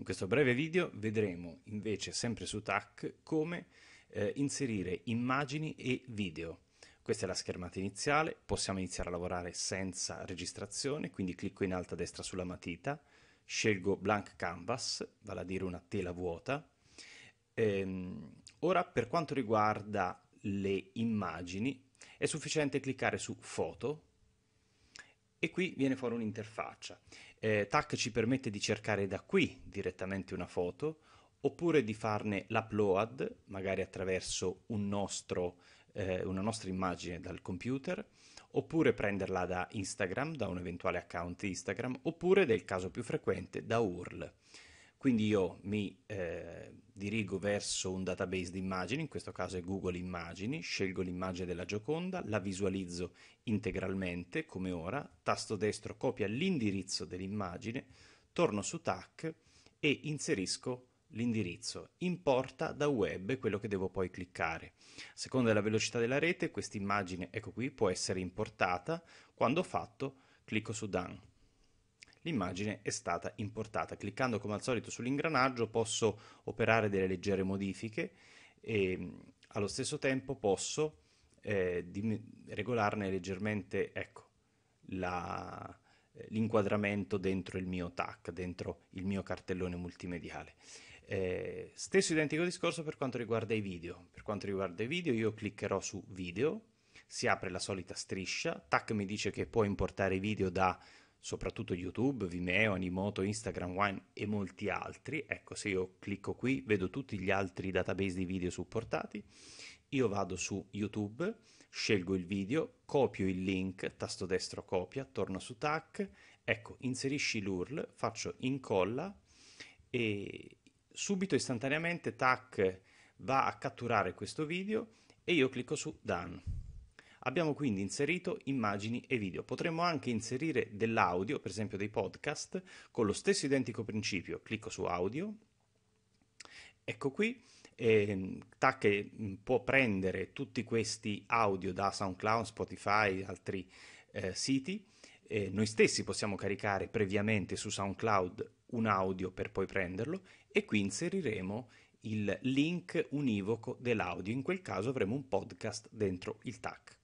In questo breve video vedremo invece sempre su TAC come eh, inserire immagini e video. Questa è la schermata iniziale, possiamo iniziare a lavorare senza registrazione, quindi clicco in alto a destra sulla matita, scelgo blank canvas, vale a dire una tela vuota. Ehm, ora per quanto riguarda le immagini è sufficiente cliccare su foto e qui viene fuori un'interfaccia. Eh, TAC ci permette di cercare da qui direttamente una foto oppure di farne l'upload, magari attraverso un nostro, eh, una nostra immagine dal computer, oppure prenderla da Instagram, da un eventuale account Instagram, oppure, nel caso più frequente, da URL. Quindi io mi eh, dirigo verso un database di immagini, in questo caso è Google Immagini, scelgo l'immagine della Gioconda, la visualizzo integralmente come ora, tasto destro copia l'indirizzo dell'immagine, torno su TAC e inserisco l'indirizzo, importa da web quello che devo poi cliccare. A seconda della velocità della rete, questa immagine, ecco qui, può essere importata. Quando ho fatto, clicco su Done. L'immagine è stata importata. Cliccando come al solito sull'ingranaggio posso operare delle leggere modifiche e mm, allo stesso tempo posso eh, regolarne leggermente ecco, la, eh, l'inquadramento dentro il mio TAC, dentro il mio cartellone multimediale. Eh, stesso identico discorso per quanto riguarda i video. Per quanto riguarda i video, io cliccherò su video, si apre la solita striscia, TAC mi dice che può importare i video da soprattutto YouTube, Vimeo, Animoto, Instagram Wine e molti altri. Ecco, se io clicco qui vedo tutti gli altri database di video supportati. Io vado su YouTube, scelgo il video, copio il link, tasto destro copia, torno su TAC, ecco, inserisci l'URL, faccio incolla e subito istantaneamente TAC va a catturare questo video e io clicco su Done. Abbiamo quindi inserito immagini e video. Potremmo anche inserire dell'audio, per esempio dei podcast, con lo stesso identico principio. Clicco su audio, ecco qui. Ehm, TAC eh, può prendere tutti questi audio da SoundCloud, Spotify, altri eh, siti. Eh, noi stessi possiamo caricare previamente su SoundCloud un audio per poi prenderlo e qui inseriremo il link univoco dell'audio. In quel caso avremo un podcast dentro il TAC.